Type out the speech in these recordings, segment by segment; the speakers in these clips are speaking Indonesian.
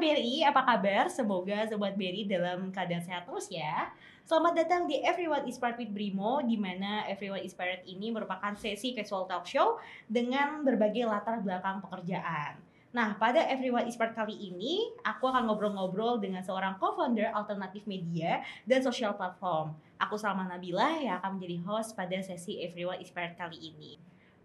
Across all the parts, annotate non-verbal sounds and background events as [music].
Berry, BRI, apa kabar? Semoga Sobat BRI dalam keadaan sehat terus ya. Selamat datang di Everyone Inspired with Brimo, di mana Everyone Inspired ini merupakan sesi casual talk show dengan berbagai latar belakang pekerjaan. Nah, pada Everyone Inspired kali ini, aku akan ngobrol-ngobrol dengan seorang co-founder alternatif media dan social platform. Aku Salma Nabila yang akan menjadi host pada sesi Everyone Inspired kali ini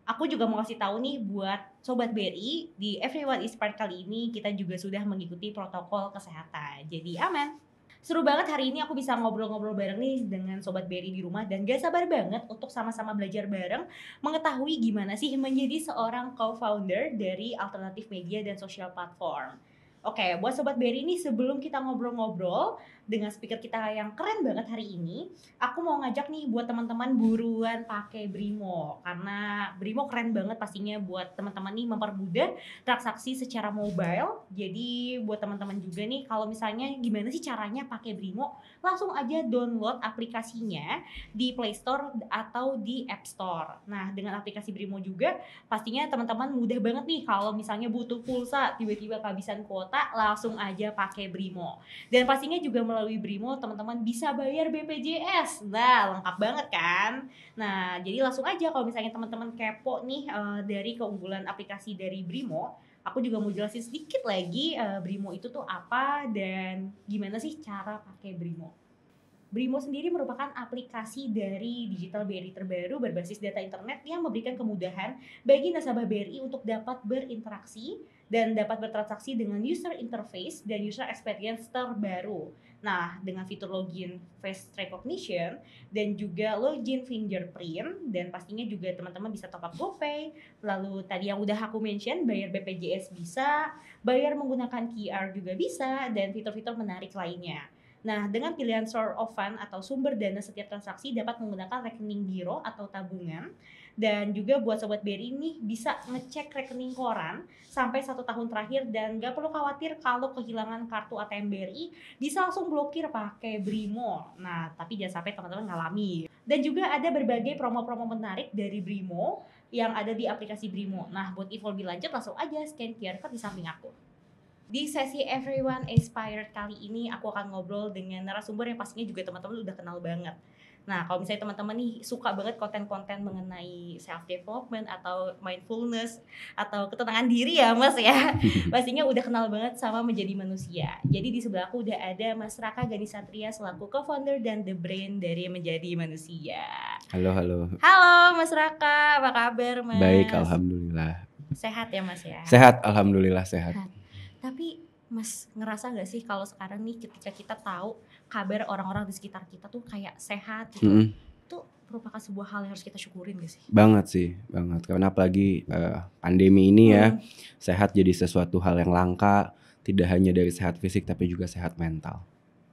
aku juga mau kasih tahu nih buat sobat BRI di Everyone is Part kali ini kita juga sudah mengikuti protokol kesehatan. Jadi aman. Seru banget hari ini aku bisa ngobrol-ngobrol bareng nih dengan sobat BRI di rumah dan gak sabar banget untuk sama-sama belajar bareng mengetahui gimana sih menjadi seorang co-founder dari alternatif media dan social platform. Oke, okay, buat sobat Berry ini sebelum kita ngobrol-ngobrol dengan speaker kita yang keren banget hari ini, aku mau ngajak nih buat teman-teman buruan pakai Brimo karena Brimo keren banget pastinya buat teman-teman nih mempermudah transaksi secara mobile. Jadi buat teman-teman juga nih kalau misalnya gimana sih caranya pakai Brimo, langsung aja download aplikasinya di Play Store atau di App Store. Nah, dengan aplikasi Brimo juga pastinya teman-teman mudah banget nih kalau misalnya butuh pulsa tiba-tiba kehabisan kuota Jakarta langsung aja pakai Brimo. Dan pastinya juga melalui Brimo teman-teman bisa bayar BPJS. Nah, lengkap banget kan? Nah, jadi langsung aja kalau misalnya teman-teman kepo nih uh, dari keunggulan aplikasi dari Brimo, aku juga mau jelasin sedikit lagi uh, Brimo itu tuh apa dan gimana sih cara pakai Brimo. Brimo sendiri merupakan aplikasi dari digital BRI terbaru berbasis data internet yang memberikan kemudahan bagi nasabah BRI untuk dapat berinteraksi dan dapat bertransaksi dengan user interface dan user experience terbaru. Nah, dengan fitur login face recognition dan juga login fingerprint dan pastinya juga teman-teman bisa top up GoPay. Lalu tadi yang udah aku mention bayar BPJS bisa, bayar menggunakan QR juga bisa dan fitur-fitur menarik lainnya. Nah, dengan pilihan source of fund atau sumber dana setiap transaksi dapat menggunakan rekening giro atau tabungan dan juga buat sobat BRI ini bisa ngecek rekening koran sampai satu tahun terakhir dan gak perlu khawatir kalau kehilangan kartu ATM BRI bisa langsung blokir pakai Brimo. Nah, tapi jangan sampai teman-teman ngalami. Dan juga ada berbagai promo-promo menarik dari Brimo yang ada di aplikasi Brimo. Nah, buat info lebih lanjut langsung aja scan QR code di samping aku. Di sesi Everyone Inspired kali ini aku akan ngobrol dengan narasumber yang pastinya juga teman-teman udah kenal banget. Nah, kalau misalnya teman-teman nih suka banget konten-konten mengenai self development atau mindfulness atau ketenangan diri ya, Mas ya. [laughs] Pastinya udah kenal banget sama menjadi manusia. Jadi di sebelah aku udah ada Mas Raka Gani Satria selaku co-founder dan the brain dari menjadi manusia. Halo, halo. Halo Mas Raka, apa kabar Mas? Baik, alhamdulillah. Sehat ya Mas ya? Sehat, alhamdulillah sehat. sehat. Tapi Mas ngerasa gak sih kalau sekarang nih ketika kita tahu kabar orang-orang di sekitar kita tuh kayak sehat gitu. -hmm. Itu merupakan sebuah hal yang harus kita syukurin gak sih? Banget sih, banget. Karena apalagi uh, pandemi ini ya, mm. sehat jadi sesuatu hal yang langka, tidak hanya dari sehat fisik tapi juga sehat mental.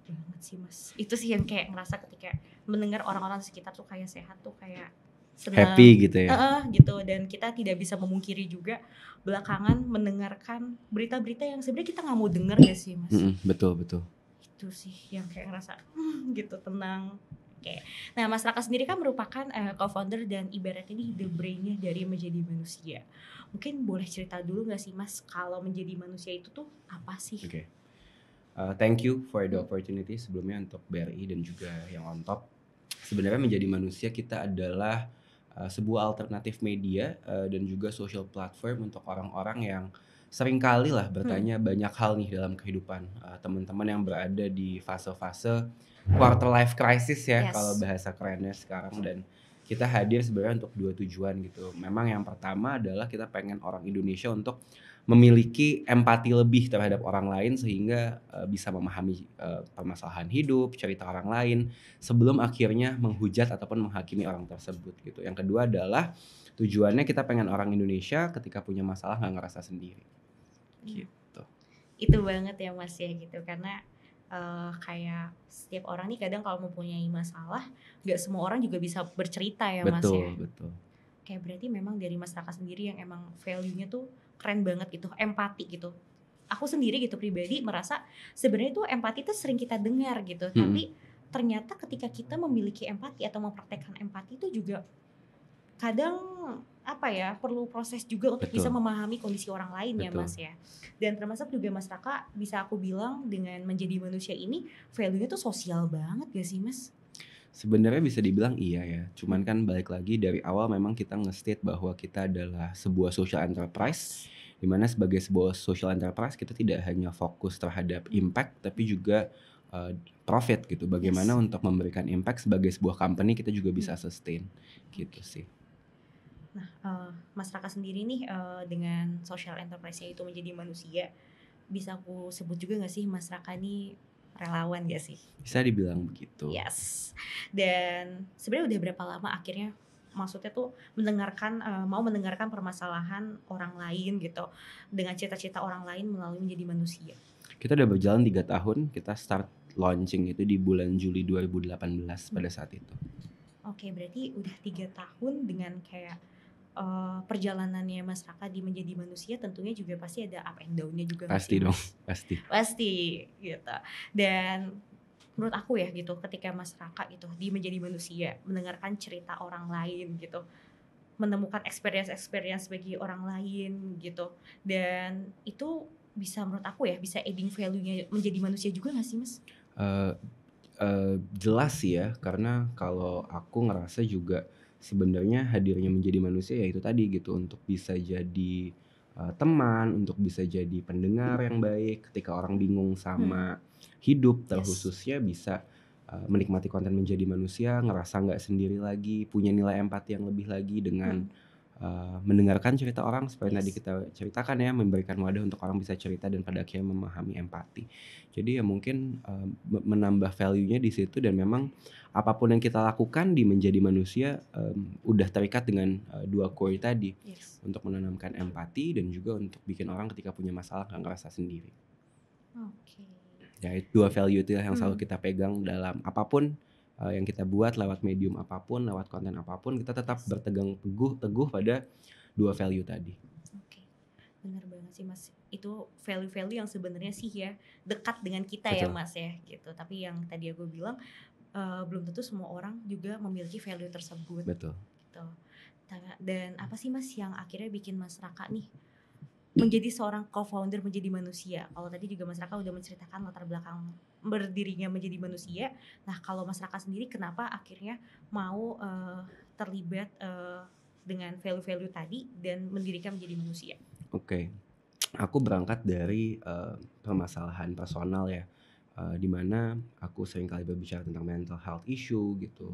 Banget sih, Mas. Itu sih yang kayak ngerasa ketika mendengar orang-orang sekitar tuh kayak sehat tuh kayak senang, happy gitu ya. Uh, gitu dan kita tidak bisa memungkiri juga belakangan mendengarkan berita-berita yang sebenarnya kita nggak mau dengar ya sih mas? Mm -hmm, betul betul. Itu sih yang kayak ngerasa hmm, gitu tenang. Oke. Okay. Nah, Mas Raka sendiri kan merupakan uh, co-founder dan ibaratnya ini the brainnya dari menjadi manusia. Mungkin boleh cerita dulu nggak sih Mas kalau menjadi manusia itu tuh apa sih? Oke. Okay. Uh, eh, thank you for the opportunity sebelumnya untuk BRI dan juga yang on top. Sebenarnya menjadi manusia kita adalah Eh, sebuah alternatif media uh, dan juga social platform untuk orang-orang yang seringkali lah hmm. bertanya hmm. banyak hal nih dalam kehidupan uh, teman-teman yang berada di fase-fase quarter life crisis ya yes. kalau bahasa kerennya sekarang dan kita hadir sebenarnya untuk dua tujuan gitu. Memang yang pertama adalah kita pengen orang Indonesia untuk memiliki empati lebih terhadap orang lain sehingga uh, bisa memahami uh, permasalahan hidup, cerita orang lain sebelum akhirnya menghujat ataupun menghakimi orang tersebut gitu. Yang kedua adalah tujuannya kita pengen orang Indonesia ketika punya masalah nggak ngerasa sendiri. Hmm. Gitu. Itu banget ya Mas ya gitu karena Uh, kayak setiap orang nih kadang kalau mempunyai masalah nggak semua orang juga bisa bercerita ya betul, mas ya betul betul kayak berarti memang dari mas sendiri yang emang value-nya tuh keren banget gitu empati gitu aku sendiri gitu pribadi merasa sebenarnya itu empati itu sering kita dengar gitu hmm. tapi ternyata ketika kita memiliki empati atau mempraktekkan empati itu juga kadang apa ya perlu proses juga untuk Betul. bisa memahami kondisi orang lain ya, Betul. ya mas ya dan termasuk juga mas taka bisa aku bilang dengan menjadi manusia ini value-nya tuh sosial banget gak sih mas Sebenarnya bisa dibilang iya ya, cuman kan balik lagi dari awal memang kita nge-state bahwa kita adalah sebuah social enterprise dimana sebagai sebuah social enterprise kita tidak hanya fokus terhadap impact tapi juga uh, profit gitu. Bagaimana yes. untuk memberikan impact sebagai sebuah company kita juga bisa hmm. sustain gitu sih. Nah, uh, Mas sendiri nih uh, dengan social enterprise-nya itu menjadi manusia, bisa aku sebut juga gak sih masyarakat ini? relawan gak sih? Bisa dibilang begitu. Yes. Dan sebenarnya udah berapa lama akhirnya maksudnya tuh mendengarkan uh, mau mendengarkan permasalahan orang lain gitu dengan cita-cita orang lain melalui menjadi manusia. Kita udah berjalan tiga tahun, kita start launching itu di bulan Juli 2018 hmm. pada saat itu. Oke, okay, berarti udah tiga tahun dengan kayak uh, perjalanannya Mas Raka di menjadi manusia tentunya juga pasti ada up and down-nya juga. Pasti dong, [laughs] pasti. Pasti gitu. Dan menurut aku ya gitu ketika Mas Raka gitu di menjadi manusia mendengarkan cerita orang lain gitu menemukan experience-experience bagi orang lain gitu dan itu bisa menurut aku ya bisa adding value-nya menjadi manusia juga gak sih Mas? Uh, uh, jelas sih ya karena kalau aku ngerasa juga sebenarnya hadirnya menjadi manusia ya itu tadi gitu untuk bisa jadi uh, teman, untuk bisa jadi pendengar yang baik ketika orang bingung sama hmm. hidup, terkhususnya yes. bisa eh, menikmati konten menjadi manusia, ngerasa nggak sendiri lagi, punya nilai empati yang lebih lagi dengan hmm. Eh, mendengarkan cerita orang seperti yes. tadi kita ceritakan ya memberikan wadah untuk orang bisa cerita dan pada akhirnya memahami empati jadi ya mungkin uh, menambah value-nya di situ dan memang apapun yang kita lakukan di menjadi manusia um, udah terikat dengan uh, dua core tadi yes. untuk menanamkan empati dan juga untuk bikin orang ketika punya masalah nggak ngerasa sendiri. Okay. Ya dua iya. value itu yang hmm. selalu kita pegang dalam apapun uh, yang kita buat lewat medium apapun, lewat konten apapun, kita tetap bertegang teguh teguh pada dua value tadi. Oke, benar banget sih mas. Itu value-value yang sebenarnya sih ya dekat dengan kita ya, Betul. ya mas ya gitu. Tapi yang tadi aku bilang uh, belum tentu semua orang juga memiliki value tersebut. Betul. Betul. Gitu. Dan apa sih mas yang akhirnya bikin mas Raka nih menjadi seorang co-founder menjadi manusia? Kalau tadi juga mas Raka udah menceritakan latar belakang berdirinya menjadi manusia. Nah, kalau masyarakat sendiri kenapa akhirnya mau uh, terlibat uh, dengan value-value tadi dan mendirikan menjadi manusia? Oke. Okay. Aku berangkat dari uh, permasalahan personal ya. Uh, dimana aku sering kali berbicara tentang mental health issue gitu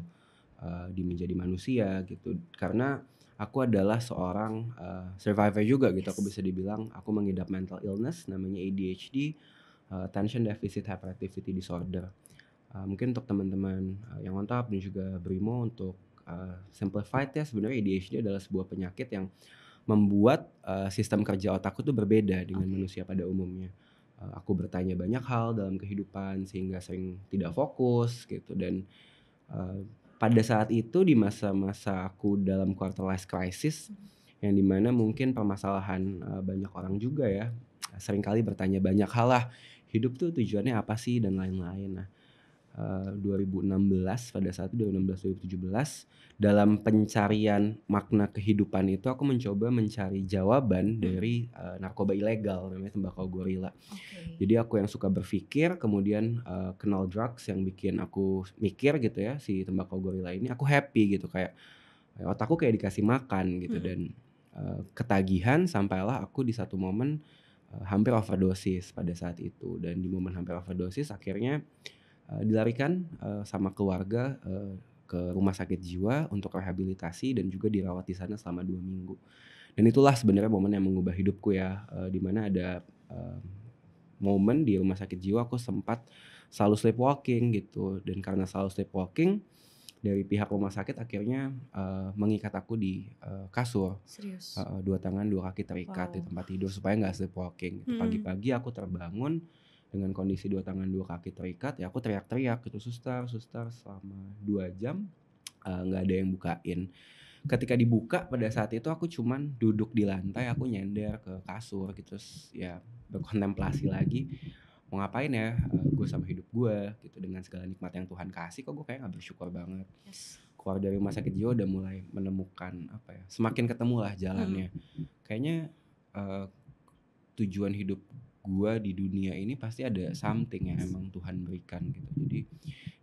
uh, di menjadi manusia gitu karena aku adalah seorang uh, survivor juga gitu yes. aku bisa dibilang aku mengidap mental illness namanya ADHD uh, eh, attention deficit hyperactivity disorder. Uh, mungkin untuk teman-teman uh, yang mantap dan juga Brimo untuk uh, simplified ya sebenarnya ADHD adalah sebuah penyakit yang membuat uh, sistem kerja otakku itu berbeda dengan okay. manusia pada umumnya. Uh, aku bertanya banyak hal dalam kehidupan sehingga sering tidak fokus gitu dan uh, pada saat itu di masa-masa aku dalam quarter life crisis yang dimana mungkin permasalahan uh, banyak orang juga ya seringkali bertanya banyak hal lah hidup tuh tujuannya apa sih dan lain-lain nah uh, eh, 2016 pada saat itu 2016 2017 dalam pencarian makna kehidupan itu aku mencoba mencari jawaban hmm. dari uh, narkoba ilegal namanya tembakau gorila okay. jadi aku yang suka berpikir kemudian uh, kenal drugs yang bikin aku mikir gitu ya si tembakau gorila ini aku happy gitu kayak otakku kayak dikasih makan gitu hmm. dan uh, ketagihan sampailah aku di satu momen Eh, hampir overdosis pada saat itu dan di momen hampir overdosis akhirnya uh, dilarikan uh, sama keluarga uh, ke rumah sakit jiwa untuk rehabilitasi dan juga dirawat di sana selama dua minggu dan itulah sebenarnya momen yang mengubah hidupku ya uh, mana ada uh, momen di rumah sakit jiwa aku sempat selalu sleepwalking gitu dan karena selalu sleepwalking dari pihak rumah sakit akhirnya uh, mengikat aku di uh, kasur Serius? Uh, dua tangan dua kaki terikat wow. di tempat tidur supaya nggak sleepwalking gitu. hmm. pagi-pagi aku terbangun dengan kondisi dua tangan dua kaki terikat ya aku teriak-teriak gitu suster suster selama dua jam nggak uh, ada yang bukain ketika dibuka pada saat itu aku cuman duduk di lantai aku nyender ke kasur gitu ya berkontemplasi lagi mau ngapain ya uh, eh, gue sama hidup gue gitu dengan segala nikmat yang Tuhan kasih kok gue kayak nggak bersyukur banget yes. keluar dari rumah sakit jiwa udah mulai menemukan apa ya semakin ketemu lah jalannya hmm. kayaknya uh, tujuan hidup gue di dunia ini pasti ada something yang emang Tuhan berikan gitu jadi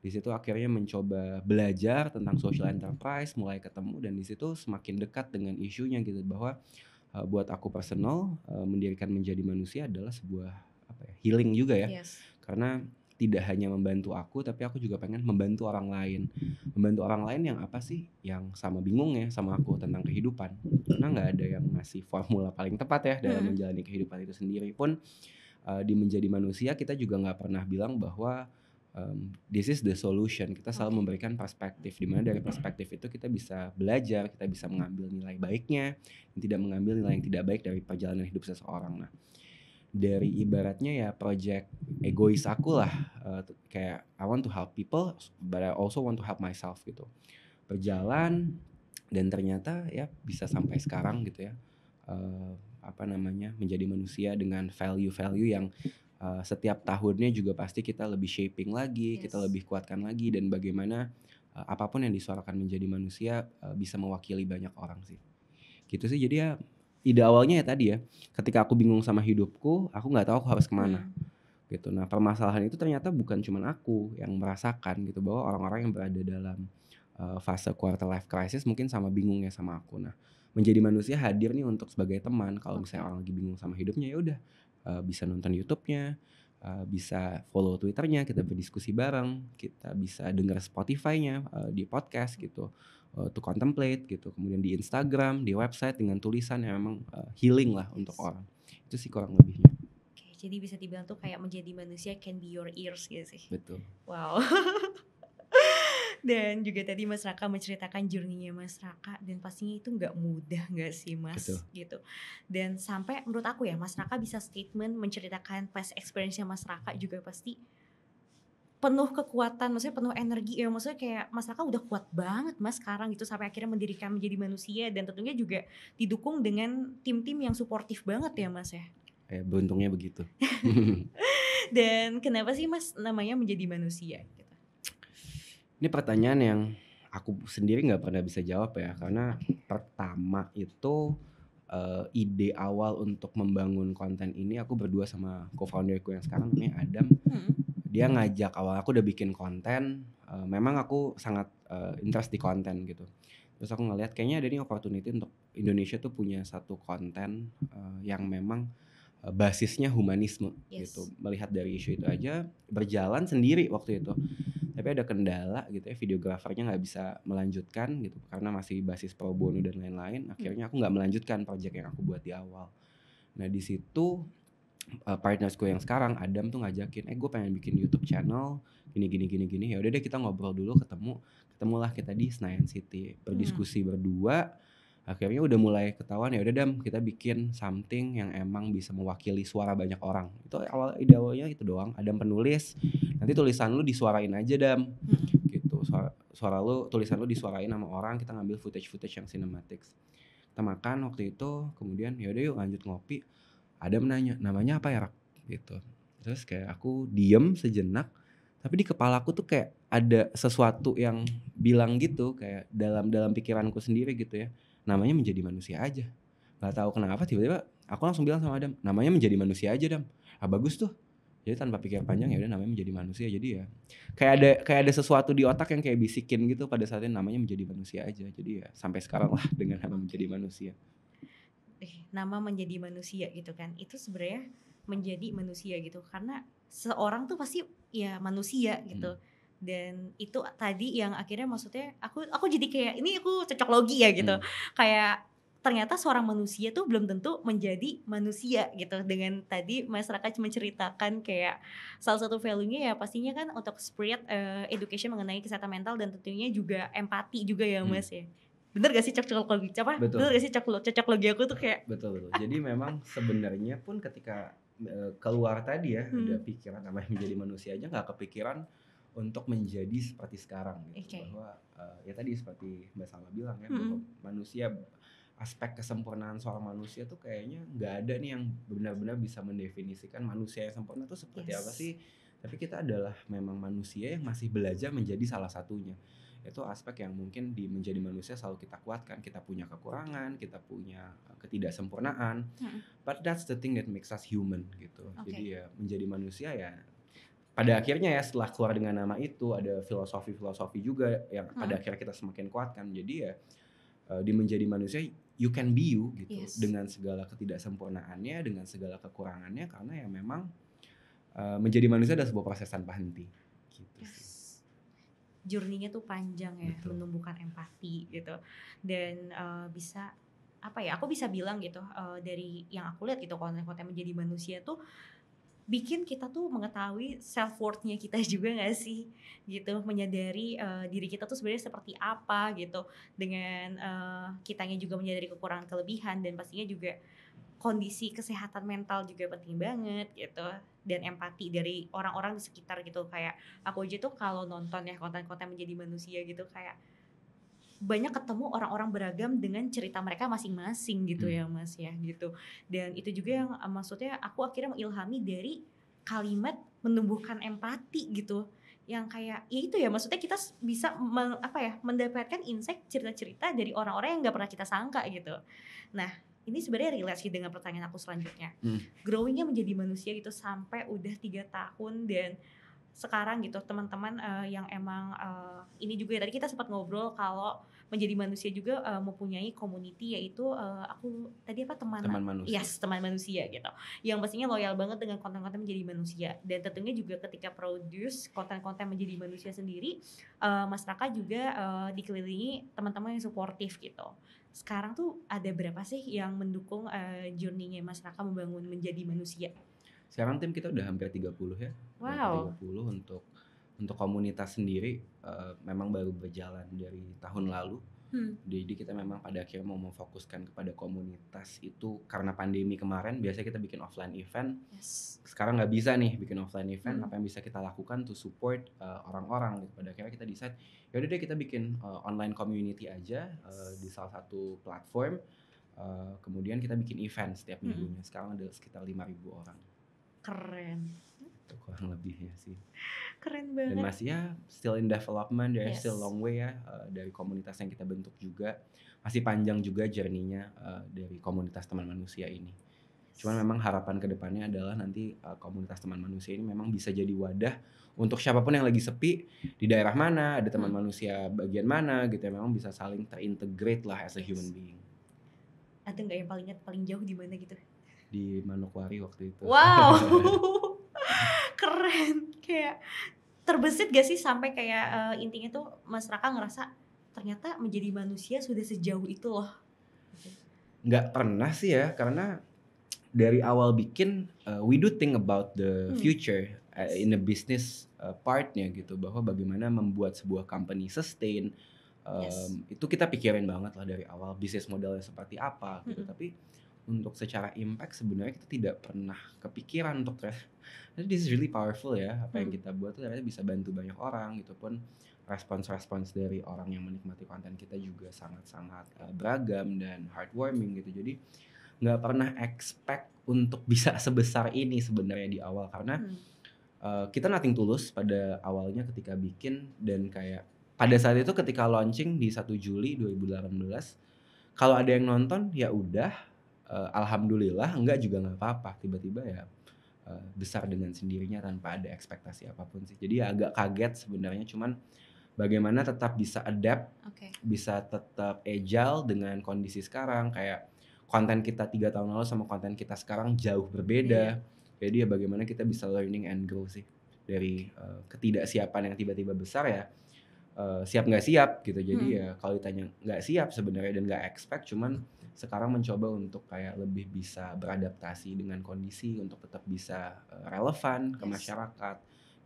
di situ akhirnya mencoba belajar tentang social enterprise mulai ketemu dan di situ semakin dekat dengan isunya gitu bahwa uh, buat aku personal uh, mendirikan menjadi manusia adalah sebuah apa ya, healing juga ya. Yes. Karena tidak hanya membantu aku tapi aku juga pengen membantu orang lain membantu orang lain yang apa sih yang sama bingung ya sama aku tentang kehidupan karena nggak ada yang ngasih formula paling tepat ya dalam hmm. menjalani kehidupan itu sendiri pun uh, di menjadi manusia kita juga nggak pernah bilang bahwa um, this is the solution kita selalu okay. memberikan perspektif dimana dari perspektif itu kita bisa belajar kita bisa mengambil nilai baiknya dan tidak mengambil nilai yang tidak baik dari perjalanan hidup seseorang nah dari hmm. ibaratnya ya project egois aku lah uh, kayak I want to help people but I also want to help myself gitu berjalan dan ternyata ya bisa sampai sekarang gitu ya uh, apa namanya menjadi manusia dengan value-value yang uh, setiap tahunnya juga pasti kita lebih shaping lagi yes. kita lebih kuatkan lagi dan bagaimana uh, apapun yang disuarakan menjadi manusia uh, bisa mewakili banyak orang sih gitu sih jadi ya ide awalnya ya tadi ya ketika aku bingung sama hidupku aku nggak tahu aku harus kemana hmm. gitu nah permasalahan itu ternyata bukan cuma aku yang merasakan gitu bahwa orang-orang yang berada dalam uh, fase quarter life crisis mungkin sama bingungnya sama aku nah menjadi manusia hadir nih untuk sebagai teman kalau misalnya orang lagi bingung sama hidupnya ya udah uh, bisa nonton YouTube-nya Eh, bisa follow twitternya kita berdiskusi bareng kita bisa dengar spotify-nya uh, di podcast gitu uh, to contemplate gitu kemudian di instagram di website dengan tulisan yang memang uh, healing lah untuk orang itu sih kurang lebihnya jadi bisa dibilang tuh kayak menjadi manusia can be your ears gitu sih betul wow [laughs] dan juga tadi Mas Raka menceritakan journey Mas Raka dan pastinya itu nggak mudah nggak sih Mas Betul. gitu dan sampai menurut aku ya Mas Raka bisa statement menceritakan past experience-nya Mas Raka juga pasti penuh kekuatan, maksudnya penuh energi ya, maksudnya kayak Mas Raka udah kuat banget Mas sekarang gitu sampai akhirnya mendirikan menjadi manusia dan tentunya juga didukung dengan tim-tim yang suportif banget ya Mas ya. Eh beruntungnya begitu. [laughs] dan kenapa sih Mas namanya menjadi manusia? Ini pertanyaan yang aku sendiri nggak pernah bisa jawab ya karena pertama itu uh, ide awal untuk membangun konten ini aku berdua sama co-founderku yang sekarang namanya Adam. Hmm. Dia ngajak awal aku udah bikin konten. Uh, memang aku sangat uh, interest di konten gitu. Terus aku ngeliat kayaknya ada ini opportunity untuk Indonesia tuh punya satu konten uh, yang memang basisnya humanisme yes. gitu. Melihat dari isu itu aja berjalan sendiri waktu itu tapi ada kendala gitu ya videografernya nggak bisa melanjutkan gitu karena masih basis pro bono hmm. dan lain-lain hmm. akhirnya aku nggak melanjutkan proyek yang aku buat di awal nah di situ uh, partners gue yang sekarang Adam tuh ngajakin eh gue pengen bikin YouTube channel gini gini gini gini ya udah deh kita ngobrol dulu ketemu ketemulah kita di Senayan City berdiskusi hmm. berdua akhirnya udah mulai ketahuan ya udah dam kita bikin something yang emang bisa mewakili suara banyak orang itu awal ide awalnya itu doang ada penulis nanti tulisan lu disuarain aja dam hmm. gitu suara, suara lu tulisan lu disuarain sama orang kita ngambil footage footage yang cinematic kita makan waktu itu kemudian ya udah yuk lanjut ngopi ada menanya namanya apa ya rak gitu terus kayak aku diem sejenak tapi di kepala kepalaku tuh kayak ada sesuatu yang bilang gitu kayak dalam dalam pikiranku sendiri gitu ya namanya menjadi manusia aja gak tahu kenapa tiba-tiba aku langsung bilang sama Adam namanya menjadi manusia aja Dam ah bagus tuh jadi tanpa pikir panjang ya udah namanya menjadi manusia jadi ya kayak ada kayak ada sesuatu di otak yang kayak bisikin gitu pada saat itu namanya menjadi manusia aja jadi ya sampai sekarang lah dengan nama menjadi manusia eh, nama menjadi manusia gitu kan itu sebenarnya menjadi manusia gitu karena seorang tuh pasti ya manusia gitu hmm dan itu tadi yang akhirnya maksudnya aku aku jadi kayak ini aku cocok logi ya gitu hmm. kayak ternyata seorang manusia tuh belum tentu menjadi manusia gitu dengan tadi masyarakat menceritakan kayak salah satu value-nya ya pastinya kan untuk spread uh, education mengenai kesehatan mental dan tentunya juga empati juga ya hmm. mas ya bener gak sih cocok logi apa betul. bener gak sih cocok cocok logi aku tuh kayak betul betul jadi memang sebenarnya pun ketika uh, keluar tadi ya hmm. ada pikiran namanya menjadi manusia aja nggak kepikiran untuk menjadi seperti sekarang gitu okay. bahwa uh, ya tadi seperti Mbak Salma bilang ya mm -hmm. bahwa manusia aspek kesempurnaan soal manusia tuh kayaknya nggak ada nih yang benar-benar bisa mendefinisikan manusia yang sempurna tuh seperti yes. apa sih tapi kita adalah memang manusia yang masih belajar menjadi salah satunya itu aspek yang mungkin di menjadi manusia selalu kita kuatkan kita punya kekurangan kita punya eh, ketidaksempurnaan hmm. but that's the thing that makes us human gitu okay. jadi ya menjadi manusia ya pada akhirnya ya setelah keluar dengan nama itu ada filosofi-filosofi juga yang hmm. pada akhirnya kita semakin kuatkan. Jadi ya eh, di menjadi manusia you can be you gitu yes. dengan segala ketidaksempurnaannya, dengan segala kekurangannya karena ya memang eh, menjadi manusia adalah sebuah proses tanpa henti gitu yes. Journey-nya tuh panjang ya, Betul. menumbuhkan empati gitu dan uh, bisa apa ya? Aku bisa bilang gitu uh, dari yang aku lihat gitu konten-konten menjadi manusia tuh bikin kita tuh mengetahui self worthnya kita [laughs] juga nggak sih gitu menyadari uh, diri kita tuh sebenarnya seperti apa gitu dengan uh, kitanya juga menyadari kekurangan kelebihan dan pastinya juga kondisi kesehatan mental juga penting banget gitu dan empati dari orang-orang di sekitar gitu kayak aku aja tuh kalau nonton ya konten-konten menjadi manusia gitu kayak banyak ketemu orang-orang beragam dengan cerita mereka masing-masing gitu hmm. ya Mas ya gitu. Dan itu juga yang eh, maksudnya aku akhirnya mengilhami dari kalimat menumbuhkan empati gitu yang kayak ya itu ya maksudnya kita bisa men, apa ya mendapatkan insight cerita-cerita dari orang-orang yang nggak pernah kita sangka gitu. Nah ini sebenarnya relasi dengan pertanyaan aku selanjutnya. Hmm. Growingnya menjadi manusia gitu sampai udah tiga tahun dan sekarang gitu teman-teman uh, yang emang uh, ini juga ya tadi kita sempat ngobrol kalau menjadi manusia juga uh, mempunyai community yaitu uh, aku tadi apa teman teman manusia yes teman manusia gitu yang pastinya loyal banget dengan konten-konten menjadi manusia dan tentunya juga ketika produce konten-konten menjadi manusia sendiri uh, Mas Raka juga uh, dikelilingi teman-teman yang suportif gitu sekarang tuh ada berapa sih yang mendukung uh, journey-nya Mas Raka membangun menjadi manusia sekarang tim kita udah hampir 30 ya. Wow. puluh 30 untuk untuk komunitas sendiri uh, memang baru berjalan dari tahun lalu. Hmm. Jadi kita memang pada akhirnya mau memfokuskan kepada komunitas itu karena pandemi kemarin biasanya kita bikin offline event. Yes. Sekarang nggak bisa nih bikin offline event. Hmm. Apa yang bisa kita lakukan to support eh, orang-orang? Uh, Pada akhirnya kita decide yaudah deh kita bikin uh, online community aja uh, di salah satu platform. Uh, kemudian kita bikin event setiap hmm. minggunya. Hmm. Sekarang ada sekitar 5.000 orang keren itu kurang lebihnya sih keren banget dan masih ya still in development there ya, yes. still long way ya uh, dari komunitas yang kita bentuk juga masih panjang juga jerninya uh, eh, dari komunitas teman manusia ini cuman memang harapan kedepannya adalah nanti uh, komunitas teman manusia ini memang bisa jadi wadah untuk siapapun yang lagi sepi di daerah mana ada teman hmm. manusia bagian mana gitu ya memang bisa saling terintegrate lah as a human being ada nggak yang paling paling jauh di mana gitu di Manokwari waktu itu. Wow. [laughs] Iya. Keren kayak terbesit gak sih sampai kayak uh, intinya tuh Mas Raka ngerasa ternyata menjadi manusia sudah sejauh itu loh. Nggak pernah sih ya karena dari awal bikin uh, we do think about the hmm. future hmm. in the business uh, partnya gitu bahwa bagaimana membuat sebuah company sustain um, itu kita pikirin banget lah dari awal bisnis modelnya seperti apa gitu hmm. tapi untuk secara impact sebenarnya kita tidak pernah kepikiran untuk jadi this is really powerful ya apa yang hmm. kita buat itu ternyata bisa bantu banyak orang gitu pun respons-respons dari orang yang menikmati konten kita juga sangat-sangat uh, beragam dan heartwarming gitu jadi nggak pernah expect untuk [laughs] bisa sebesar ini sebenarnya di awal karena hmm. uh, kita nothing tulus pada awalnya ketika bikin dan kayak pada saat itu ketika launching di 1 Juli 2018 kalau ada yang nonton ya udah uh, alhamdulillah enggak juga nggak apa-apa tiba-tiba ya eh, besar dengan sendirinya tanpa ada ekspektasi apapun sih jadi ya agak kaget sebenarnya cuman bagaimana tetap bisa adapt okay. bisa tetap agile dengan kondisi sekarang kayak konten kita tiga tahun lalu sama konten kita sekarang jauh berbeda yeah. jadi ya bagaimana kita bisa learning and grow sih dari uh, ketidaksiapan yang tiba-tiba besar ya Eh, siap nggak siap gitu jadi hmm. ya kalau ditanya nggak siap sebenarnya dan nggak expect cuman sekarang mencoba untuk kayak lebih bisa beradaptasi dengan kondisi untuk tetap bisa eh, relevan ke yes. masyarakat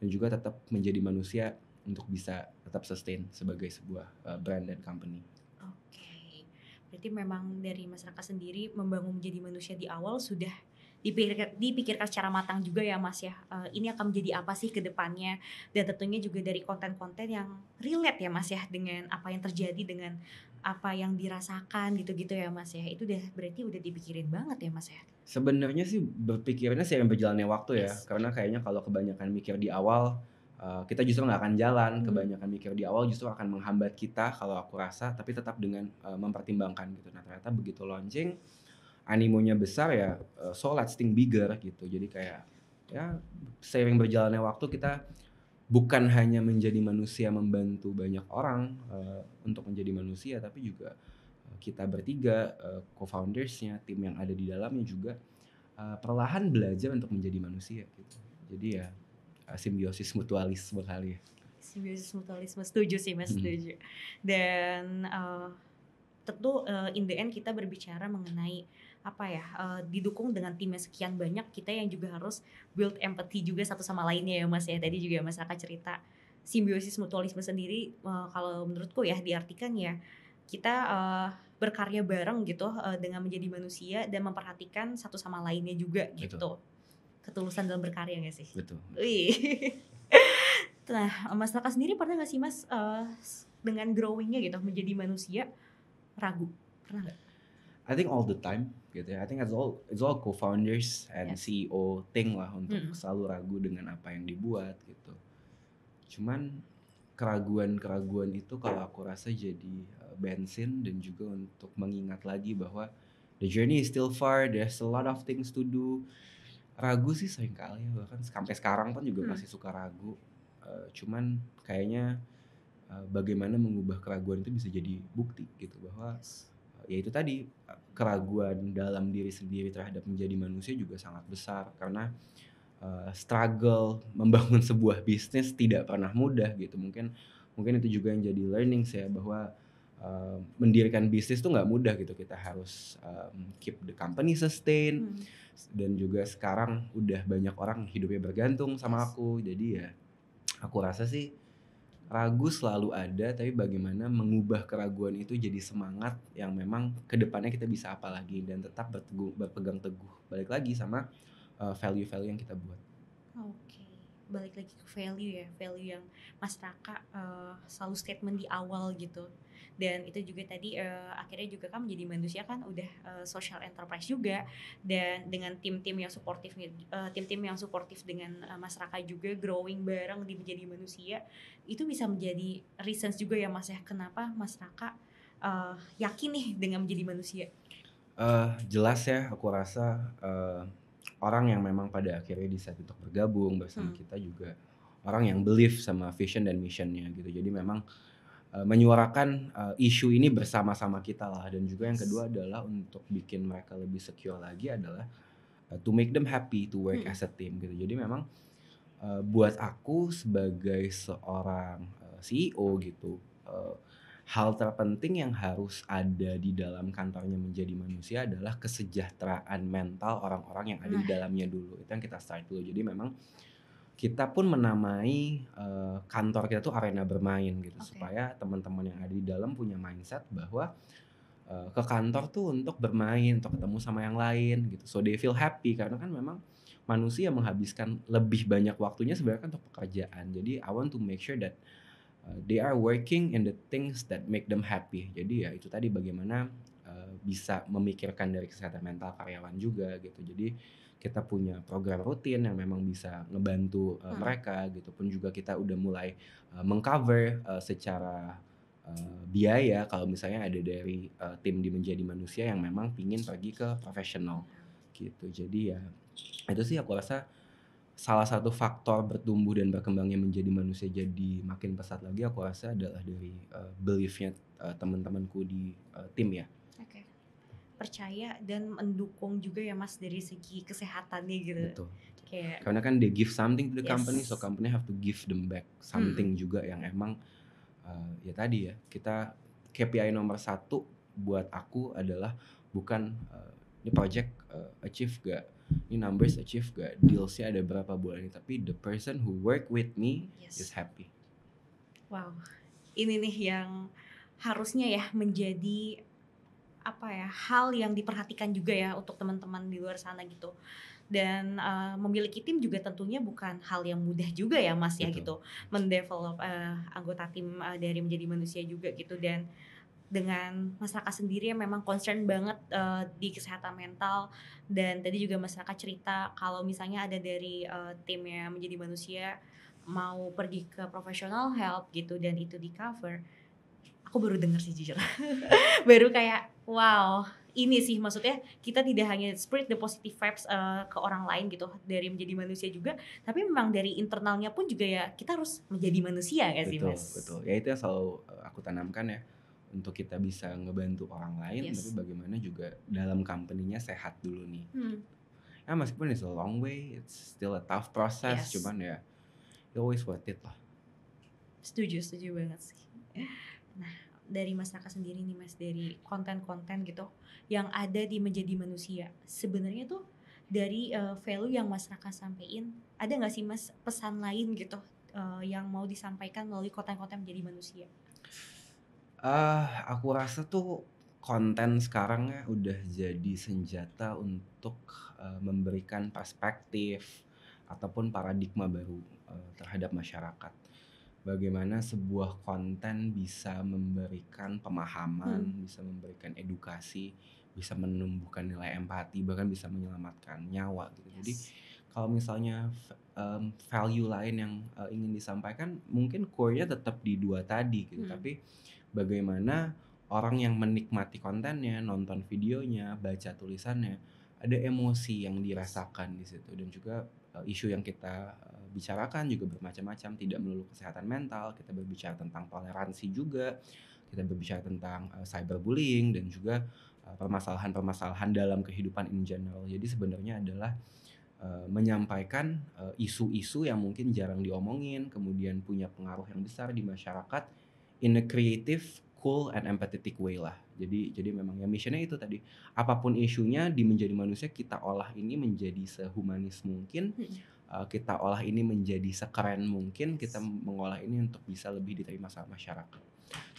dan juga tetap menjadi manusia untuk bisa tetap sustain sebagai sebuah eh, brand dan company. Oke, berarti memang dari masyarakat sendiri membangun menjadi manusia di awal sudah dipikir, dipikirkan secara matang juga ya Mas ya. Uh, ini akan menjadi apa sih ke depannya dan tentunya juga dari konten-konten yang relate ya Mas ya dengan apa yang terjadi dengan apa yang dirasakan gitu-gitu ya Mas ya. Itu udah berarti udah dipikirin banget ya Mas ya. Sebenarnya sih berpikirnya sih yang berjalannya waktu ya. Yes. Karena kayaknya kalau kebanyakan mikir di awal Uh, kita justru nggak akan jalan hmm. kebanyakan mikir di awal justru akan menghambat kita kalau aku rasa tapi tetap dengan uh, mempertimbangkan gitu nah ternyata begitu launching animonya besar ya uh, so bigger gitu jadi kayak ya seiring berjalannya waktu kita bukan hanya menjadi manusia membantu banyak orang uh, untuk menjadi manusia tapi juga eh, kita bertiga uh, co-foundersnya tim yang ada di dalamnya juga uh, perlahan belajar untuk menjadi manusia gitu jadi ya simbiosis mutualisme kali ya simbiosis mutualisme setuju sih mas hmm. setuju dan uh, tentu uh, in the end kita berbicara mengenai apa ya uh, didukung dengan timnya sekian banyak kita yang juga harus build empathy juga satu sama lainnya ya mas ya tadi juga mas Aka cerita simbiosis mutualisme sendiri uh, kalau menurutku ya diartikan ya kita uh, berkarya bareng gitu uh, dengan menjadi manusia dan memperhatikan satu sama lainnya juga gitu Betul. ketulusan dalam berkarya gak sih? Betul. [laughs] nah Mas Laka sendiri pernah gak sih Mas uh, dengan growingnya gitu menjadi manusia ragu pernah gak? I think all the time gitu ya. I think it's all it's all co-founders and yes. CEO thing lah untuk mm. selalu ragu dengan apa yang dibuat gitu. Cuman keraguan-keraguan itu kalau aku rasa jadi uh, bensin dan juga untuk mengingat lagi bahwa the journey is still far, there's a lot of things to do. Ragu sih sering kali bahkan sampai sekarang pun juga hmm. masih suka ragu. Uh, cuman kayaknya uh, bagaimana mengubah keraguan itu bisa jadi bukti gitu bahwa ya itu tadi keraguan dalam diri sendiri terhadap menjadi manusia juga sangat besar karena uh, struggle membangun [laughs] sebuah bisnis tidak pernah mudah gitu mungkin mungkin itu juga yang jadi learning saya bahwa Uh, mendirikan bisnis tuh nggak mudah gitu kita harus um, keep the company sustain hmm. dan juga sekarang udah banyak orang hidupnya bergantung sama aku jadi ya aku rasa sih ragu selalu ada tapi bagaimana mengubah keraguan itu jadi semangat yang memang kedepannya kita bisa apa lagi dan tetap berpegang teguh balik lagi sama eh, value-value yang kita buat. Oke. Okay balik lagi ke value ya value yang Mas Raka uh, selalu statement di awal gitu dan itu juga tadi uh, akhirnya juga kan menjadi manusia kan udah uh, social enterprise juga dan dengan tim-tim yang suportif uh, tim-tim yang suportif dengan uh, Mas Raka juga growing bareng di menjadi manusia itu bisa menjadi reasons juga ya Mas ya kenapa Mas Raka uh, yakin nih dengan menjadi manusia uh, jelas ya aku rasa uh orang yang memang pada akhirnya decide untuk bergabung bersama hmm. kita juga orang yang believe sama vision dan missionnya gitu. Jadi memang uh, menyuarakan uh, isu ini bersama-sama kita lah. Dan juga yang kedua adalah untuk bikin mereka lebih secure lagi adalah uh, to make them happy to work hmm. as a team gitu. Jadi memang uh, buat aku sebagai seorang uh, CEO gitu. Uh, hal terpenting yang harus ada di dalam kantornya menjadi manusia adalah kesejahteraan mental orang-orang yang ada di nah. dalamnya dulu. Itu yang kita start dulu. Jadi memang kita pun menamai uh, kantor kita tuh arena bermain gitu okay. supaya teman-teman yang ada di dalam punya mindset bahwa uh, ke kantor tuh untuk bermain, untuk ketemu sama yang lain gitu. So they feel happy karena kan memang manusia menghabiskan lebih banyak waktunya sebenarnya kan untuk pekerjaan. Jadi I want to make sure that Uh, they are working in the things that make them happy. Jadi ya itu tadi bagaimana uh, bisa memikirkan dari kesehatan mental karyawan juga gitu. Jadi kita punya program rutin yang memang bisa ngebantu uh, hmm. mereka gitu pun juga kita udah mulai uh, mengcover uh, secara uh, biaya kalau misalnya ada dari uh, tim di menjadi manusia yang memang pingin pergi ke profesional gitu. Jadi ya itu sih aku rasa salah satu faktor bertumbuh dan berkembangnya menjadi manusia jadi makin pesat lagi aku rasa adalah dari uh, beliefnya uh, teman-temanku di uh, tim ya. Percaya dan mendukung juga ya Mas dari segi kesehatannya gitu. Betul. Kayak... Karena kan they give something to the yes. company so company have to give them back something hmm. juga yang emang uh, ya tadi ya kita KPI nomor satu buat aku adalah bukan uh, ini project uh, achieve gak ini numbers achieve gak hmm. dealsnya ada berapa bulan ini tapi the person who work with me yes. is happy wow ini nih yang harusnya ya menjadi apa ya hal yang diperhatikan juga ya untuk teman-teman di luar sana gitu dan uh, memiliki tim juga tentunya bukan hal yang mudah juga ya mas ya Betul. ya gitu mendevelop uh, anggota tim uh, dari menjadi manusia juga gitu dan dengan masyarakat sendiri yang memang concern banget uh, di kesehatan mental dan tadi juga masyarakat cerita kalau misalnya ada dari uh, tim yang menjadi manusia mau pergi ke professional help gitu dan itu di cover aku baru dengar sih jujur [laughs] baru kayak wow ini sih maksudnya kita tidak hanya spread the positive vibes uh, ke orang lain gitu dari menjadi manusia juga tapi memang dari internalnya pun juga ya kita harus menjadi manusia gak sih betul, mas betul ya itu yang selalu aku tanamkan ya untuk kita bisa ngebantu orang lain yes. tapi bagaimana juga dalam company-nya sehat dulu nih hmm. ya meskipun it's a long way it's still a tough process yes. cuman ya it always worth it lah setuju setuju banget sih nah dari mas Raka sendiri nih mas dari konten-konten gitu yang ada di menjadi manusia sebenarnya tuh dari uh, value yang mas Raka sampaikan ada nggak sih mas pesan lain gitu uh, yang mau disampaikan melalui konten-konten menjadi manusia Uh, aku rasa tuh konten sekarang ya udah jadi senjata untuk uh, memberikan perspektif ataupun paradigma baru uh, terhadap masyarakat. Bagaimana sebuah konten bisa memberikan pemahaman, hmm. bisa memberikan edukasi, bisa menumbuhkan nilai empati, bahkan bisa menyelamatkan nyawa gitu. Yes. Jadi kalau misalnya um, value lain yang uh, ingin disampaikan, mungkin core-nya tetap di dua tadi gitu, hmm. tapi bagaimana orang yang menikmati kontennya, nonton videonya, baca tulisannya, ada emosi yang dirasakan di situ dan juga uh, isu yang kita uh, bicarakan juga bermacam-macam, tidak melulu kesehatan mental, kita berbicara tentang toleransi juga, kita berbicara tentang uh, cyberbullying dan juga permasalahan-permasalahan dalam kehidupan in general. Jadi sebenarnya adalah menyampaikan isu-isu yang mungkin jarang diomongin, kemudian punya pengaruh yang besar di masyarakat in a creative, cool and empathetic way lah. Jadi jadi memang ya missionnya itu tadi apapun isunya di menjadi manusia kita olah ini menjadi sehumanis mungkin. Hmm eh, kita olah ini menjadi sekeren mungkin kita mengolah ini untuk bisa lebih diterima sama masyarakat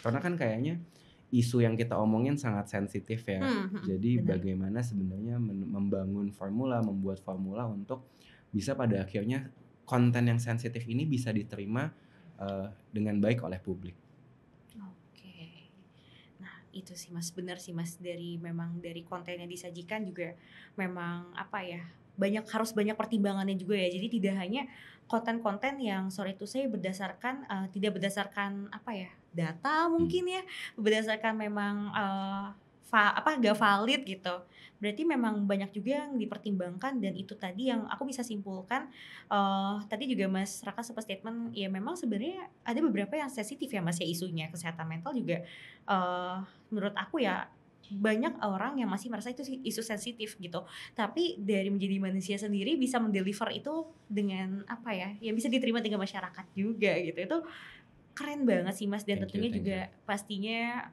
karena kan kayaknya isu yang kita omongin sangat sensitif ya hmm, hmm jadi benar. bagaimana sebenarnya membangun formula membuat formula untuk bisa pada akhirnya konten yang sensitif ini bisa diterima uh, dengan baik oleh publik itu sih mas benar sih mas dari memang dari konten yang disajikan juga memang apa ya banyak harus banyak pertimbangannya juga ya jadi tidak hanya konten-konten yang sore itu saya berdasarkan uh, tidak berdasarkan apa ya data hmm. mungkin ya berdasarkan memang uh, apa gak valid gitu berarti memang banyak juga yang dipertimbangkan dan itu tadi yang aku bisa simpulkan uh, tadi juga Mas Raka sempat statement ya memang sebenarnya ada beberapa yang sensitif ya Mas ya isunya kesehatan mental juga uh, menurut aku ya banyak orang yang masih merasa itu isu sensitif gitu tapi dari menjadi manusia sendiri bisa mendeliver itu dengan apa ya yang bisa diterima dengan masyarakat juga gitu itu keren banget sih mas dan thank tentunya you, juga you. pastinya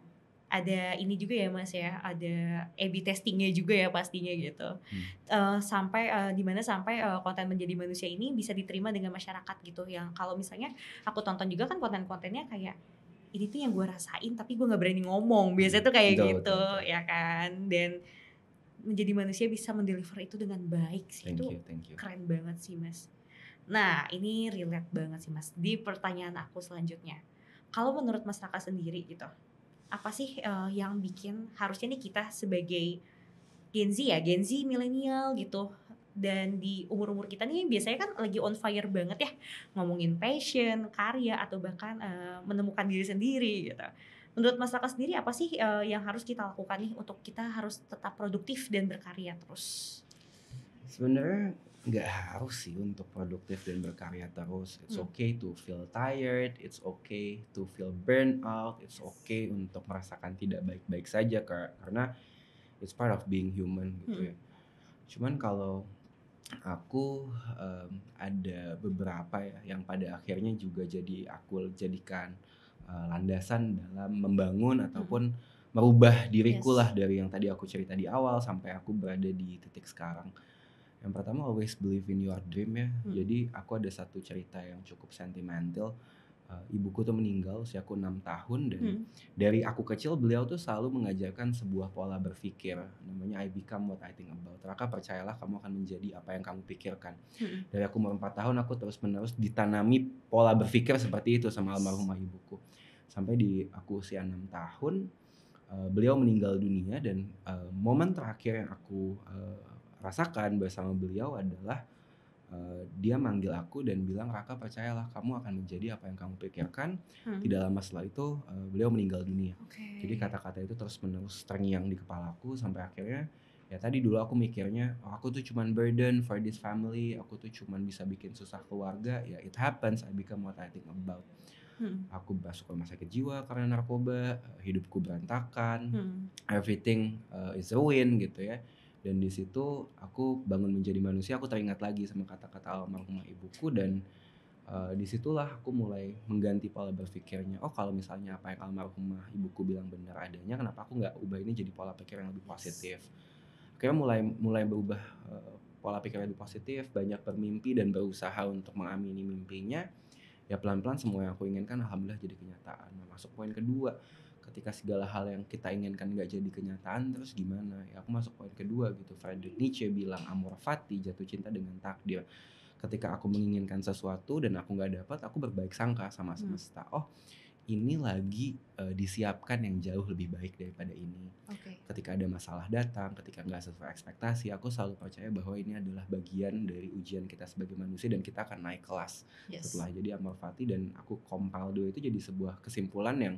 ada ini juga ya mas ya ada A/B testingnya juga ya pastinya gitu hmm. uh, sampai uh, eh, dimana sampai uh, konten menjadi manusia ini bisa diterima dengan masyarakat gitu yang kalau misalnya aku tonton juga kan konten-kontennya kayak ini tuh yang gue rasain tapi gue nggak berani ngomong hmm. biasanya tuh kayak Jauh, gitu betul, ya kan dan menjadi manusia bisa mendeliver itu dengan baik sih thank itu you, thank you. keren banget sih mas nah ini relate banget sih mas di pertanyaan aku selanjutnya kalau menurut mas Raka sendiri gitu apa sih uh, yang bikin harusnya nih kita sebagai Gen Z ya, Gen Z milenial gitu dan di umur-umur kita nih biasanya kan lagi on fire banget ya ngomongin passion, karya atau bahkan uh, menemukan diri sendiri gitu. Menurut Mas Raka sendiri apa sih uh, yang harus kita lakukan nih untuk kita harus tetap produktif dan berkarya terus? Sebenarnya nggak harus sih untuk produktif dan berkarya terus. It's hmm. okay to feel tired, it's okay to feel burn out, it's okay untuk merasakan tidak baik-baik saja karena it's part of being human gitu hmm. ya. Cuman kalau aku um, ada beberapa ya yang pada akhirnya juga jadi aku jadikan uh, landasan dalam membangun ataupun hmm. merubah diriku yes. lah dari yang tadi aku cerita di awal sampai aku berada di titik sekarang yang pertama always believe in your dream ya. Hmm. Jadi aku ada satu cerita yang cukup sentimental. Uh, ibuku tuh meninggal usia aku enam tahun dan hmm. dari aku kecil beliau tuh selalu mengajarkan sebuah pola berpikir namanya I become what I think about. Raka percayalah kamu akan menjadi apa yang kamu pikirkan. Hmm. Dari aku umur empat tahun aku terus menerus ditanami pola berpikir seperti itu sama almarhumah ibuku. Sampai di aku usia enam tahun uh, beliau meninggal dunia dan uh, momen terakhir yang aku uh, rasakan bersama beliau adalah uh, dia manggil aku dan bilang Raka percayalah kamu akan menjadi apa yang kamu pikirkan. Hmm. Tidak lama setelah itu uh, beliau meninggal dunia. Okay. Jadi kata-kata itu terus menerus terngiang di kepalaku sampai akhirnya ya tadi dulu aku mikirnya oh, aku tuh cuman burden for this family, aku tuh cuman bisa bikin susah keluarga. Ya it happens, I become what I think about. Hmm. Aku masuk rumah sakit jiwa karena narkoba, eh, hidupku berantakan, hmm. everything uh, is a win gitu ya dan di situ aku bangun menjadi manusia aku teringat lagi sama kata-kata almarhumah ibuku dan uh, eh, disitulah aku mulai mengganti pola berpikirnya oh kalau misalnya apa yang almarhumah ibuku bilang benar adanya kenapa aku nggak ubah ini jadi pola pikir yang lebih positif akhirnya mulai mulai berubah uh, pola pikir yang lebih positif banyak bermimpi dan berusaha untuk mengamini mimpinya ya pelan-pelan semua yang aku inginkan alhamdulillah jadi kenyataan nah, masuk poin kedua ketika segala hal yang kita inginkan gak jadi kenyataan terus gimana ya aku masuk poin kedua gitu Friedrich Nietzsche bilang amor fati jatuh cinta dengan takdir ketika aku menginginkan sesuatu dan aku nggak dapat aku berbaik sangka sama hmm. semesta hmm. oh ini lagi uh, disiapkan yang jauh lebih baik daripada ini. Okay. Ketika ada masalah datang, ketika nggak sesuai ekspektasi, aku selalu percaya bahwa ini adalah bagian dari ujian kita sebagai manusia dan kita akan naik kelas yes. setelah jadi Amor Fati dan aku compile dulu itu jadi sebuah kesimpulan yang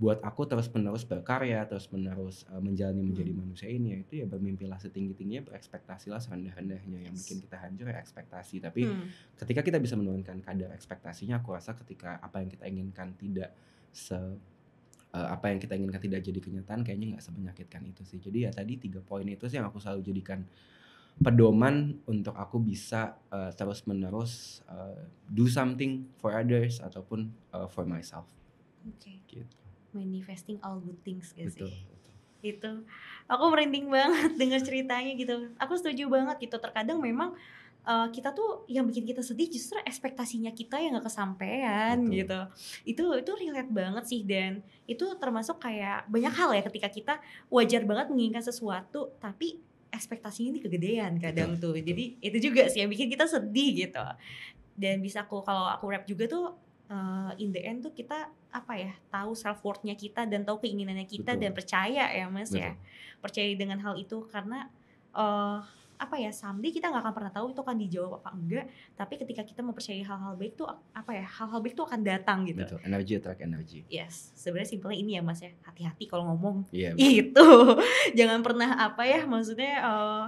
buat aku terus menerus berkarya terus menerus uh, e, menjalani hmm. menjadi hmm. manusia ini ya itu ya bermimpilah setinggi tingginya berekspektasilah serendah rendahnya yang bikin kita hancur ya ekspektasi tapi hmm. ketika kita bisa menurunkan kadar ekspektasinya aku rasa ketika apa yang kita inginkan tidak se uh, apa yang kita inginkan tidak jadi kenyataan kayaknya nggak semenyakitkan itu sih jadi ya tadi tiga poin itu sih yang aku selalu jadikan pedoman untuk aku bisa uh, e, terus menerus uh, do something for others ataupun uh, for myself. Okay. Gitu manifesting all good things gitu. sih? Itu aku merinding banget [laughs] dengar ceritanya gitu. Aku setuju banget gitu. Terkadang memang uh, kita tuh yang bikin kita sedih justru ekspektasinya kita yang gak kesampaian gitu itu itu relate banget sih dan itu termasuk kayak banyak hal ya ketika kita wajar banget menginginkan sesuatu tapi ekspektasinya ini kegedean kadang Betul. tuh jadi itu juga sih yang bikin kita sedih gitu dan bisa aku kalau aku rap juga tuh uh, in the end tuh kita apa ya tahu self worthnya kita dan tahu keinginannya kita Betul. dan percaya ya mas ya. Betul. ya percaya dengan hal itu karena uh, apa ya sambil kita nggak akan pernah tahu itu akan dijawab apa enggak tapi ketika kita mempercayai hal-hal baik tuh apa ya hal-hal baik tuh akan datang gitu betul energi attract energi yes sebenarnya simpelnya ini ya mas ya hati-hati kalau ngomong yeah, iya, [laughs] itu jangan pernah apa ya maksudnya uh,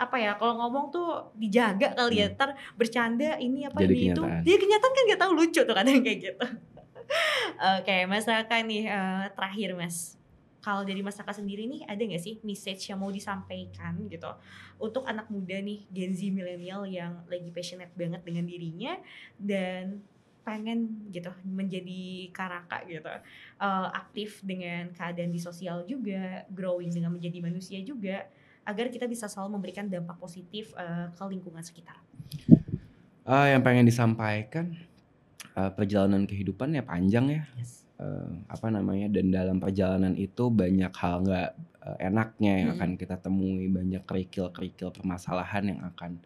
apa ya kalau ngomong tuh dijaga kali ya hmm. ntar bercanda ini apa jadi ini kenyataan. itu dia kenyataan kan gak tahu lucu tuh kadang kayak gitu [laughs] oke okay, mas Raka nih uh, terakhir mas kalau dari mas Raka sendiri nih ada nggak sih message yang mau disampaikan gitu untuk anak muda nih Gen Z milenial yang lagi passionate banget dengan dirinya dan pengen gitu menjadi karaka gitu uh, aktif dengan keadaan di sosial juga growing dengan menjadi manusia juga agar kita bisa selalu memberikan dampak positif uh, ke lingkungan sekitar? Uh, yang pengen disampaikan uh, perjalanan kehidupan ya panjang ya. Yes. Uh, apa namanya dan dalam perjalanan itu banyak hal nggak uh, enaknya yang hmm. akan kita temui banyak kerikil-kerikil permasalahan yang akan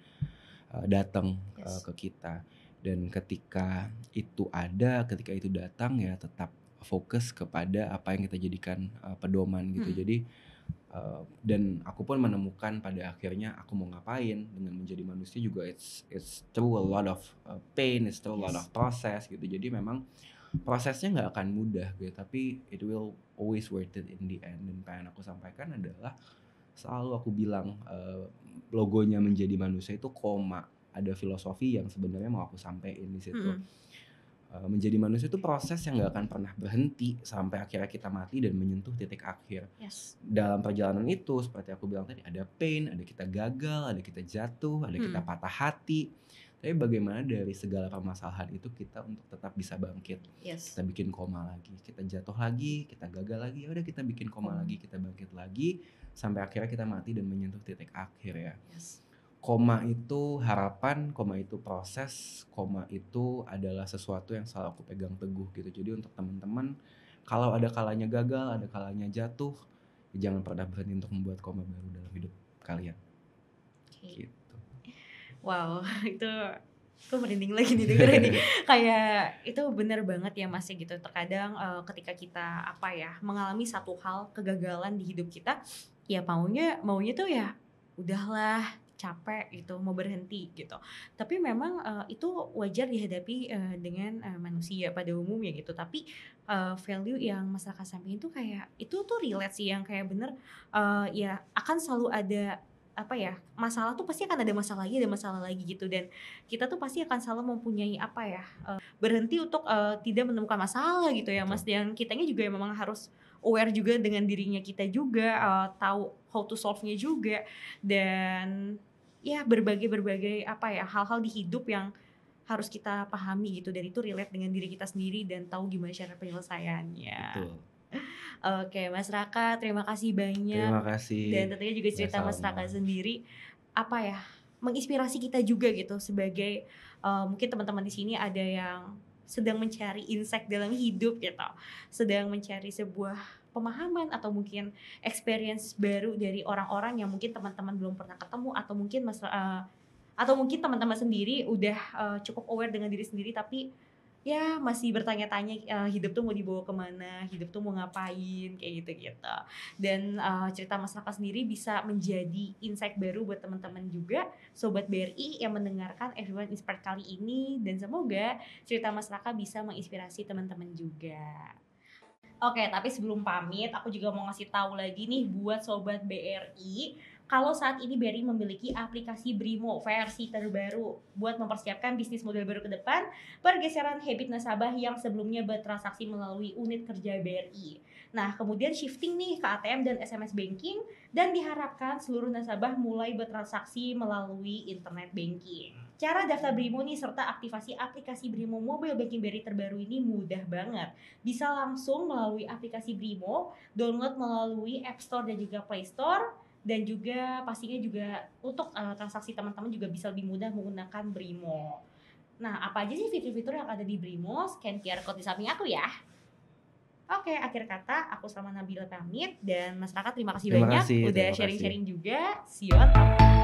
uh, datang yes. uh, ke kita dan ketika itu ada ketika itu datang ya tetap fokus kepada apa yang kita jadikan uh, pedoman gitu hmm. jadi Eh, dan aku pun menemukan pada akhirnya aku mau ngapain dengan menjadi manusia juga it's it's through a lot of eh, pain it's through a lot of process gitu jadi memang prosesnya nggak akan mudah gitu tapi it will always worth it in the end dan pengen aku sampaikan adalah selalu aku bilang uh, logonya menjadi manusia itu koma ada filosofi yang sebenarnya mau aku sampaikan di situ -hmm Eh, menjadi manusia itu proses yang gak akan pernah berhenti sampai akhirnya kita mati dan menyentuh titik akhir. Yes. Dalam perjalanan itu seperti aku bilang tadi ada pain, ada kita gagal, ada kita jatuh, ada hmm. kita patah hati. Tapi bagaimana dari segala permasalahan itu kita untuk tetap bisa bangkit. Yes. Kita bikin koma lagi, kita jatuh lagi, kita gagal lagi, ya udah kita bikin koma hmm. lagi, kita bangkit lagi sampai akhirnya kita mati dan menyentuh titik akhir ya. Yes koma itu harapan, koma itu proses, koma itu adalah sesuatu yang selalu aku pegang teguh gitu. Jadi untuk teman-teman kalau ada kalanya gagal, ada kalanya jatuh, ya jangan pernah berhenti untuk membuat koma baru dalam hidup kalian. Okay. Gitu. Wow, [laughs] itu aku merinding lagi nih denger ini [laughs] kayak itu bener banget ya mas ya gitu terkadang uh, ketika kita apa ya mengalami satu hal kegagalan di hidup kita ya maunya maunya tuh ya udahlah capek gitu mau berhenti gitu tapi memang uh, itu wajar dihadapi uh, dengan uh, manusia pada umumnya gitu tapi uh, value yang masyarakat sampaikan itu kayak itu tuh relate sih yang kayak bener uh, ya akan selalu ada apa ya masalah tuh pasti akan ada masalah lagi ada masalah lagi gitu dan kita tuh pasti akan selalu mempunyai apa ya uh, berhenti untuk uh, tidak menemukan masalah gitu ya mas dan kitanya juga memang harus aware juga dengan dirinya kita juga uh, tahu how to solve-nya juga dan ya berbagai berbagai apa ya hal-hal di hidup yang harus kita pahami gitu dan itu relate dengan diri kita sendiri dan tahu gimana cara penyelesaiannya. Betul. [laughs] Oke, Mas Raka, terima kasih banyak. Terima kasih. Dan tentunya juga cerita Mas Raka sendiri apa ya menginspirasi kita juga gitu sebagai uh, mungkin teman-teman di sini ada yang sedang mencari insight dalam hidup gitu, sedang mencari sebuah pemahaman atau mungkin experience baru dari orang-orang yang mungkin teman-teman belum pernah ketemu atau mungkin mas uh, atau mungkin teman-teman sendiri udah uh, cukup aware dengan diri sendiri tapi ya masih bertanya-tanya uh, hidup tuh mau dibawa kemana hidup tuh mau ngapain kayak gitu gitu dan uh, cerita Mas Raka sendiri bisa menjadi insight baru buat teman-teman juga sobat BRI yang mendengarkan everyone inspired kali ini dan semoga cerita Mas Raka bisa menginspirasi teman-teman juga. Oke, okay, tapi sebelum pamit, aku juga mau ngasih tahu lagi nih buat sobat BRI, kalau saat ini BRI memiliki aplikasi Brimo versi terbaru buat mempersiapkan bisnis model baru ke depan, pergeseran habit nasabah yang sebelumnya bertransaksi melalui unit kerja BRI. Nah, kemudian shifting nih ke ATM dan SMS banking dan diharapkan seluruh nasabah mulai bertransaksi melalui internet banking. Cara daftar BRIMO nih serta aktivasi aplikasi BRIMO Mobile Banking BRI terbaru ini mudah banget. Bisa langsung melalui aplikasi BRIMO, download melalui App Store dan juga Play Store, dan juga pastinya juga untuk uh, transaksi teman-teman juga bisa lebih mudah menggunakan BRIMO. Nah, apa aja sih fitur-fitur yang ada di BRIMO? Scan QR Code di samping aku ya. Oke, akhir kata aku sama Nabila pamit dan masyarakat terima kasih terima banyak kasih, udah sharing-sharing juga. See you on